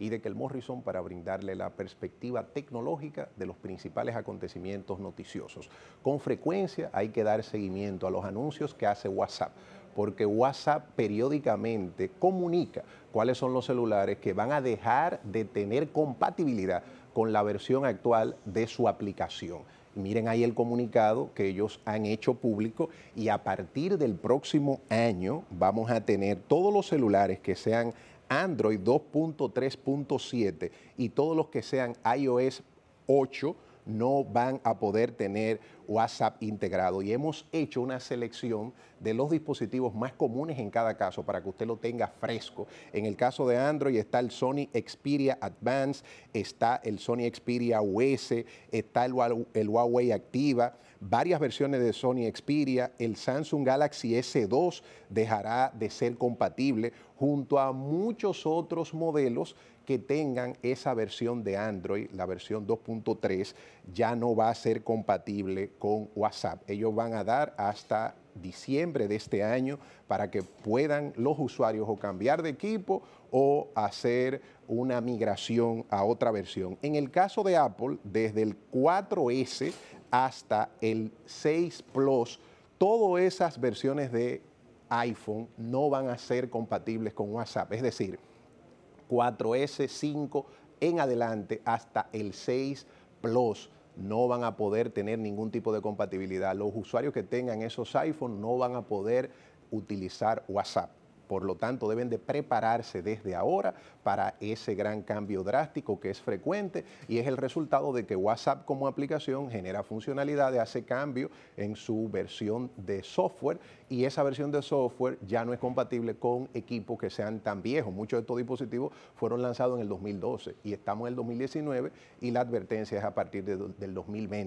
y de Kel Morrison para brindarle la perspectiva tecnológica de los principales acontecimientos noticiosos. Con frecuencia hay que dar seguimiento a los anuncios que hace WhatsApp porque WhatsApp periódicamente comunica cuáles son los celulares que van a dejar de tener compatibilidad con la versión actual de su aplicación. Miren ahí el comunicado que ellos han hecho público y a partir del próximo año vamos a tener todos los celulares que sean Android 2.3.7 y todos los que sean iOS 8 no van a poder tener WhatsApp integrado. Y hemos hecho una selección de los dispositivos más comunes en cada caso para que usted lo tenga fresco. En el caso de Android está el Sony Xperia Advance, está el Sony Xperia US, está el, el Huawei Activa varias versiones de Sony Xperia, el Samsung Galaxy S2 dejará de ser compatible junto a muchos otros modelos que tengan esa versión de Android, la versión 2.3, ya no va a ser compatible con WhatsApp. Ellos van a dar hasta diciembre de este año para que puedan los usuarios o cambiar de equipo o hacer una migración a otra versión. En el caso de Apple, desde el 4S hasta el 6 Plus, todas esas versiones de iPhone no van a ser compatibles con WhatsApp. Es decir, 4S, 5 en adelante hasta el 6 Plus no van a poder tener ningún tipo de compatibilidad. Los usuarios que tengan esos iPhones no van a poder utilizar WhatsApp. Por lo tanto, deben de prepararse desde ahora para ese gran cambio drástico que es frecuente y es el resultado de que WhatsApp como aplicación genera funcionalidades, hace cambio en su versión de software y esa versión de software ya no es compatible con equipos que sean tan viejos. Muchos de estos dispositivos fueron lanzados en el 2012 y estamos en el 2019 y la advertencia es a partir del 2020.